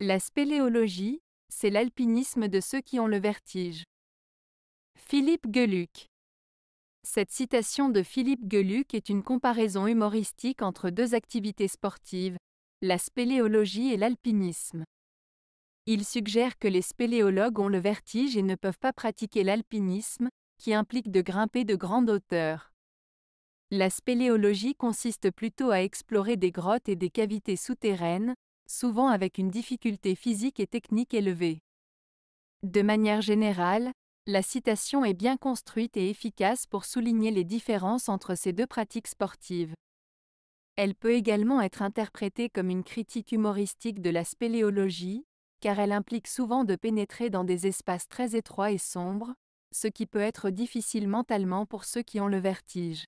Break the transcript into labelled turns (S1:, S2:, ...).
S1: La spéléologie, c'est l'alpinisme de ceux qui ont le vertige. Philippe Geluc. Cette citation de Philippe Geluc est une comparaison humoristique entre deux activités sportives, la spéléologie et l'alpinisme. Il suggère que les spéléologues ont le vertige et ne peuvent pas pratiquer l'alpinisme, qui implique de grimper de grandes hauteur. La spéléologie consiste plutôt à explorer des grottes et des cavités souterraines, souvent avec une difficulté physique et technique élevée. De manière générale, la citation est bien construite et efficace pour souligner les différences entre ces deux pratiques sportives. Elle peut également être interprétée comme une critique humoristique de la spéléologie, car elle implique souvent de pénétrer dans des espaces très étroits et sombres, ce qui peut être difficile mentalement pour ceux qui ont le vertige.